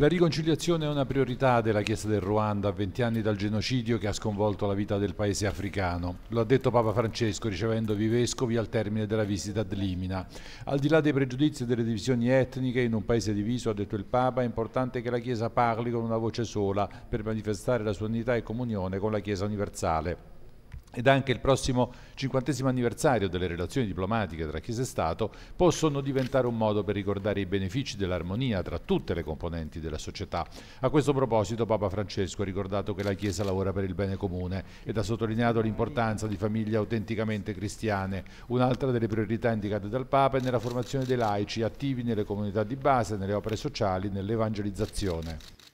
La riconciliazione è una priorità della Chiesa del Ruanda a 20 anni dal genocidio che ha sconvolto la vita del paese africano. Lo ha detto Papa Francesco ricevendovi vescovi al termine della visita ad Limina. Al di là dei pregiudizi e delle divisioni etniche, in un paese diviso, ha detto il Papa, è importante che la Chiesa parli con una voce sola per manifestare la sua unità e comunione con la Chiesa universale ed anche il prossimo cinquantesimo anniversario delle relazioni diplomatiche tra Chiesa e Stato possono diventare un modo per ricordare i benefici dell'armonia tra tutte le componenti della società. A questo proposito Papa Francesco ha ricordato che la Chiesa lavora per il bene comune ed ha sottolineato l'importanza di famiglie autenticamente cristiane. Un'altra delle priorità indicate dal Papa è nella formazione dei laici attivi nelle comunità di base, nelle opere sociali, nell'evangelizzazione.